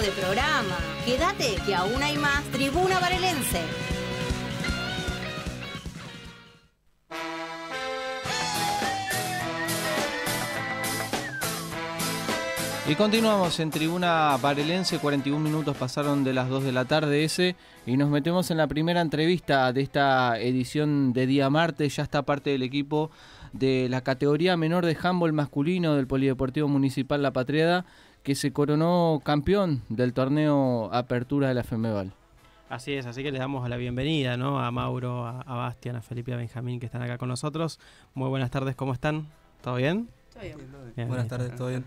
de programa. Quédate que aún hay más Tribuna Varelense. Y continuamos en Tribuna Varelense, 41 minutos pasaron de las 2 de la tarde ese y nos metemos en la primera entrevista de esta edición de día martes, ya está parte del equipo de la categoría menor de handball masculino del Polideportivo Municipal La Patriada que se coronó campeón del torneo Apertura de la FEMEVAL. Así es, así que les damos la bienvenida ¿no? a Mauro, a, Bastian, a Felipe, a Benjamín que están acá con nosotros. Muy buenas tardes, ¿cómo están? ¿Todo bien? Eh. Buenas tardes, ¿todo bien?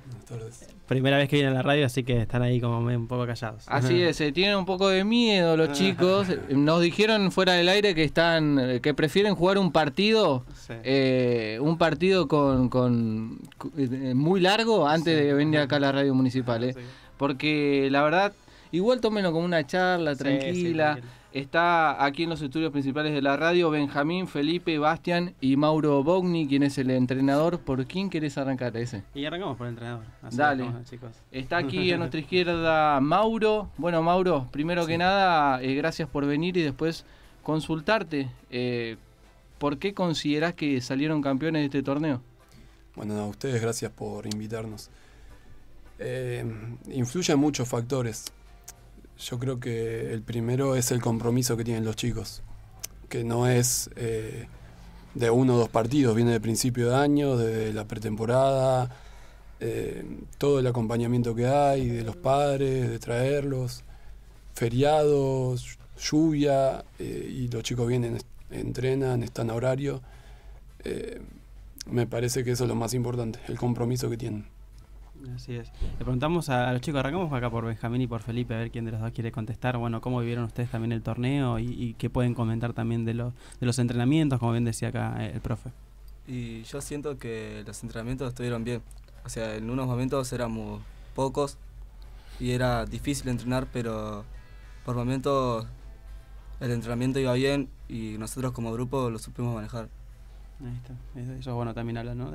Primera vez que vienen a la radio, así que están ahí como un poco callados. Así es, tienen un poco de miedo los chicos. Nos dijeron fuera del aire que están, que prefieren jugar un partido, eh, un partido con, eh, muy largo antes de venir acá a la radio municipal, ah, porque la verdad, igual tómenlo como una charla tranquila Está aquí en los estudios principales de la radio Benjamín, Felipe, Bastian y Mauro Bogni, quien es el entrenador. ¿Por quién querés arrancar ese? Y arrancamos por el entrenador. Dale. chicos. Está aquí a nuestra izquierda Mauro. Bueno, Mauro, primero que nada, eh, gracias por venir y después consultarte. Eh, ¿Por qué considerás que salieron campeones de este torneo? Bueno, a ustedes gracias por invitarnos. Eh, influyen muchos factores. Yo creo que el primero es el compromiso que tienen los chicos, que no es eh, de uno o dos partidos, viene de principio de año, de la pretemporada, eh, todo el acompañamiento que hay, de los padres, de traerlos, feriados, lluvia, eh, y los chicos vienen, entrenan, están a horario. me parece que eso es lo más importante, el compromiso que tienen. Así es. Le preguntamos a, los chicos, arrancamos acá por Benjamín y por Felipe, a ver quién de los dos quiere contestar. Bueno, cómo vivieron ustedes también el torneo y, qué pueden comentar también de, los entrenamientos, como bien decía acá eh, el, profe. Y yo siento que los entrenamientos estuvieron bien. O sea, en unos momentos éramos pocos y era difícil entrenar, pero por momentos el entrenamiento iba bien y nosotros como grupo lo supimos manejar. Ahí está. Eso, bueno también habla, ¿no?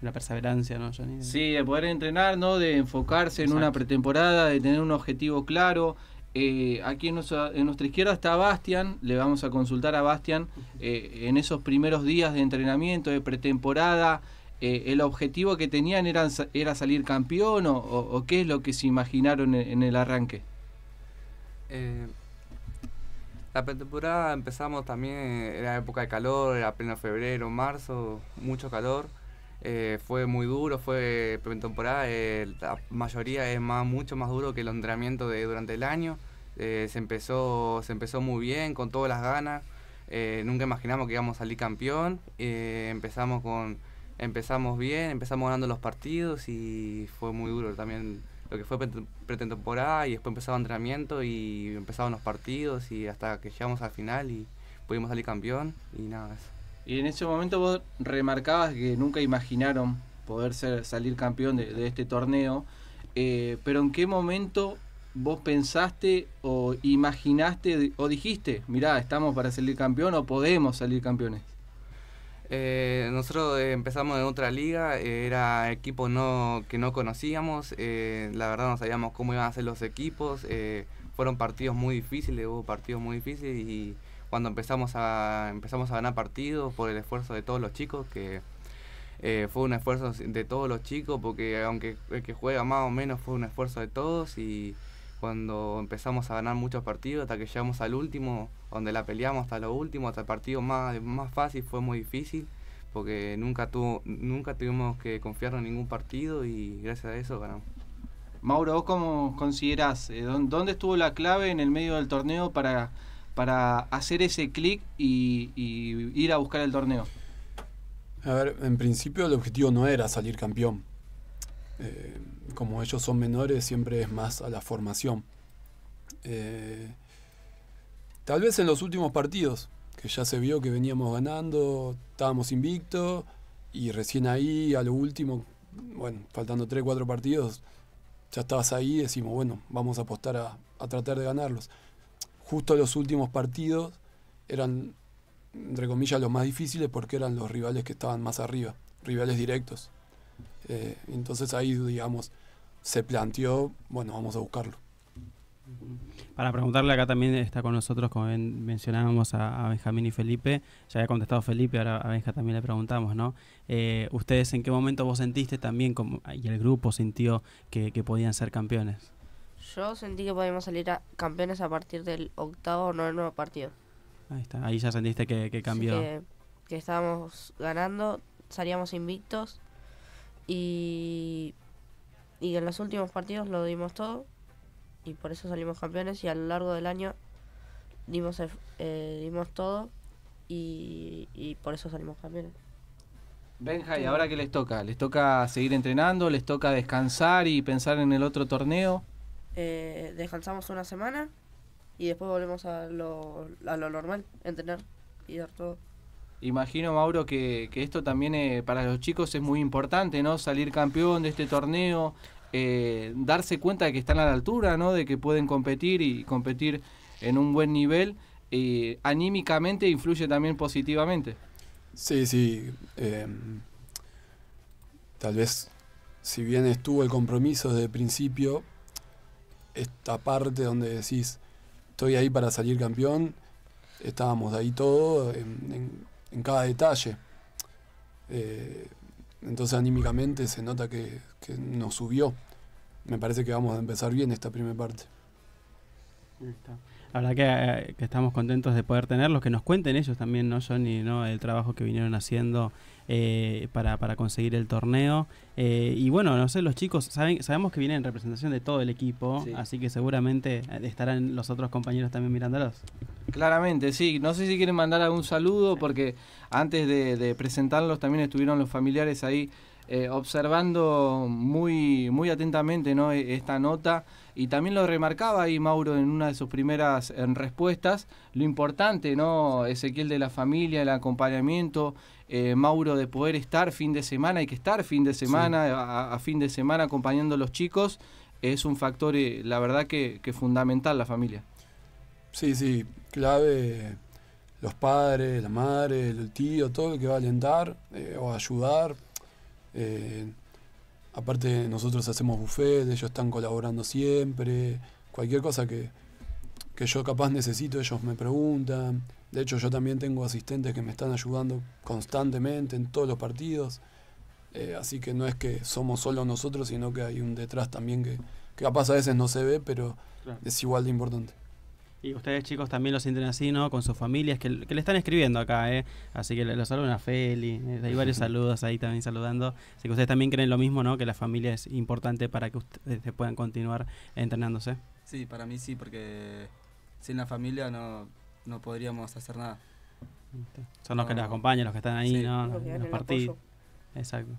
la perseverancia, ¿no, Sí, de poder entrenar, ¿no? De enfocarse en una pretemporada, de tener un objetivo claro. Eh, aquí en nuestra, izquierda está Bastian, le vamos a consultar a Bastian eh, en esos primeros días de entrenamiento, de pretemporada, eh, el objetivo que tenían era, era salir campeón o, qué es lo que se imaginaron en, en el arranque. la pretemporada empezamos también, era época de calor, era pleno febrero, marzo, mucho calor eh, fue muy duro, fue pretemporada, eh, la mayoría es más, mucho más duro que el entrenamiento de durante el año. Eh, se, empezó, se empezó muy bien, con todas las ganas. Eh, nunca imaginamos que íbamos a salir campeón. empezamos, con, empezamos bien, empezamos ganando los partidos y fue muy duro también lo que fue pretemporada y después empezaba entrenamiento y empezaban los partidos y hasta que llegamos al final y pudimos salir campeón y nada, eso. Y en ese momento vos remarcabas que nunca imaginaron poder ser, salir campeón de, este torneo, eh, pero ¿en qué momento vos pensaste o imaginaste o dijiste, mirá, estamos para salir campeón o podemos salir campeones? Eh, nosotros empezamos en otra liga, eh, era equipo no, que no conocíamos, la verdad no sabíamos cómo iban a ser los equipos, fueron partidos muy difíciles, hubo partidos muy difíciles y cuando empezamos a, empezamos a ganar partidos por el esfuerzo de todos los chicos, que eh, fue un esfuerzo de todos los chicos, porque aunque el que juega más o menos fue un esfuerzo de todos y cuando empezamos a ganar muchos partidos hasta que llegamos al último, donde la peleamos hasta lo último, hasta el partido más, más fácil fue muy difícil porque nunca tuvo, nunca tuvimos que confiar en ningún partido y gracias a eso ganamos. Mauro, ¿vos cómo considerás? Eh, ¿Dónde estuvo la clave en el medio del torneo para para hacer ese clic y, ir a buscar el torneo? A ver, en principio el objetivo no era salir campeón. Eh, como ellos son menores, siempre es más a la formación. Eh, tal vez en los últimos partidos, que ya se vio que veníamos ganando, estábamos invictos, y recién ahí, a lo último, bueno, faltando 3, 4 partidos, ya estabas ahí, decimos, bueno, vamos a apostar a tratar de ganarlos justo los últimos partidos eran, entre comillas, los más difíciles porque eran los rivales que estaban más arriba, rivales directos. Eh, entonces ahí, digamos, se planteó, bueno, vamos a buscarlo. Para preguntarle, acá también está con nosotros, como mencionábamos a, Benjamín y Felipe, ya había contestado Felipe, ahora a Benja también le preguntamos, ¿no? Eh, ¿Ustedes en qué momento vos sentiste también, como, y el grupo sintió que podían ser campeones? Yo sentí que podíamos salir a campeones a partir del octavo o noveno partido. Ahí está, ahí ya sentiste que, cambió. que, estábamos ganando, salíamos invictos y, y en los últimos partidos lo dimos todo y por eso salimos campeones y a lo largo del año dimos, eh, dimos todo y, y por eso salimos campeones. Benja, ¿y ahora qué les toca? ¿Les toca seguir entrenando? ¿Les toca descansar y pensar en el otro torneo? Eh, descansamos una semana y después volvemos a lo, a lo normal, entrenar y dar todo. Imagino, Mauro, que, esto también eh, para los chicos es muy importante, ¿no? Salir campeón de este torneo, eh, darse cuenta de que están a la altura, ¿no? De que pueden competir y competir en un buen nivel. Y anímicamente influye también positivamente. Sí, sí. tal vez, si bien estuvo el compromiso desde el principio, esta parte donde decís, estoy ahí para salir campeón, estábamos ahí todo, en, cada detalle. Eh, entonces anímicamente se nota que, nos subió. Me parece que vamos a empezar bien esta primera parte. La verdad eh, que, estamos contentos de poder tenerlos, que nos cuenten ellos también, ¿no, Johnny? ¿no? El trabajo que vinieron haciendo eh, para, conseguir el torneo. Eh, y bueno, no sé, los chicos, saben, sabemos que vienen en representación de todo el equipo, así que seguramente estarán los otros compañeros también mirándolos. Claramente, sí. No sé si quieren mandar algún saludo, porque antes de presentarlos también estuvieron los familiares ahí eh, observando muy, muy atentamente e, esta nota y también lo remarcaba ahí Mauro en una de sus primeras respuestas, lo importante, ¿no? Ezequiel de la familia, el acompañamiento, eh, Mauro de poder estar fin de semana, hay que estar fin de semana, a, fin de semana acompañando a los chicos, es un factor, eh, la verdad que, fundamental la familia. Sí, sí, clave los padres, la madre, el tío, todo el que va a alentar o ayudar, eh, aparte nosotros hacemos buffet, ellos están colaborando siempre, cualquier cosa que, yo capaz necesito, ellos me preguntan. De hecho, yo también tengo asistentes que me están ayudando constantemente en todos los partidos. Eh, así que no es que somos solo nosotros, sino que hay un detrás también que, capaz a veces no se ve, pero es igual de importante. Y ustedes chicos también lo sienten así, ¿no? Con sus familias que, le están escribiendo acá, ¿eh? Así que los saludan a Feli, eh, hay varios saludos ahí también saludando. Así que ustedes también creen lo mismo, ¿no? Que la familia es importante para que ustedes puedan continuar entrenándose. Sí, para mí sí, porque sin la familia no, no podríamos hacer nada. Son los que nos acompañan, los que están ahí, ¿no? Los, los partidos. Exacto.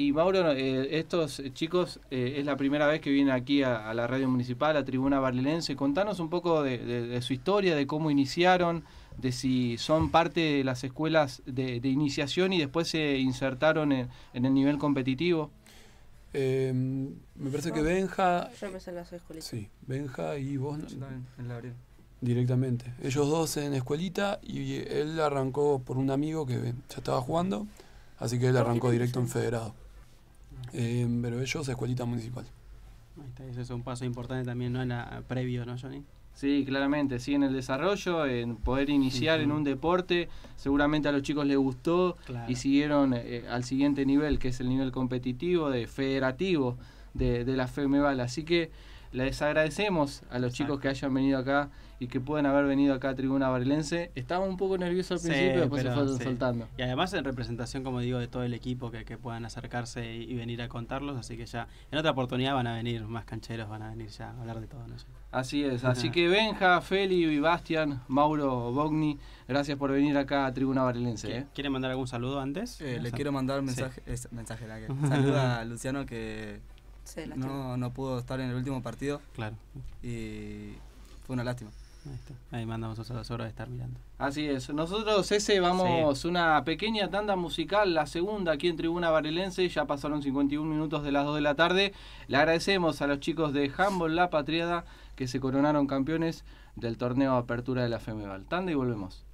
Y Mauro, eh, estos chicos eh, es la primera vez que vienen aquí a, la radio municipal, a Tribuna Barlilense. Contanos un poco de, su historia, de cómo iniciaron, de si son parte de las escuelas de, iniciación y después se insertaron en, el nivel competitivo. Em, me parece que ah, Benja. Yo Sí, Benja y vos. en la Directamente. Ellos dos en escuelita y él arrancó por un amigo que ya estaba jugando, así que él arrancó directo en federado en em, pero ellos, escuelita municipal. Ahí está, ese es un paso importante también, ¿no? En la, previo, ¿no, Johnny? Sí, claramente, sí, en el desarrollo, en poder iniciar en un deporte, seguramente a los chicos les gustó y siguieron eh, al siguiente nivel, que es el nivel competitivo, de federativo de, de la FEMEVAL. Así que les agradecemos a los chicos que hayan venido acá y que puedan haber venido acá a Tribuna Barilense. Estaba un poco nervioso al principio, después se fueron soltando. Y además en representación, como digo, de todo el equipo que, que puedan acercarse y, venir a contarlos. Así que ya en otra oportunidad van a venir más cancheros, van a venir ya a hablar de todo. Así es. Así que Benja, Feli, Bastian, Mauro, Bogni, gracias por venir acá a Tribuna Barilense. ¿eh? ¿quieren mandar algún saludo antes? Eh, le quiero mandar un mensaje, mensaje que, saluda a Luciano que no, no pudo estar en el último partido. Claro. Y fue una lástima. Ahí, está. Ahí mandamos a las horas de estar mirando. Así es. Nosotros, ese, vamos una pequeña tanda musical, la segunda aquí en Tribuna Varelense. Ya pasaron 51 minutos de las 2 de la tarde. Le agradecemos a los chicos de Humboldt La Patriada que se coronaron campeones del torneo Apertura de la FEMEVAL. Tanda y volvemos.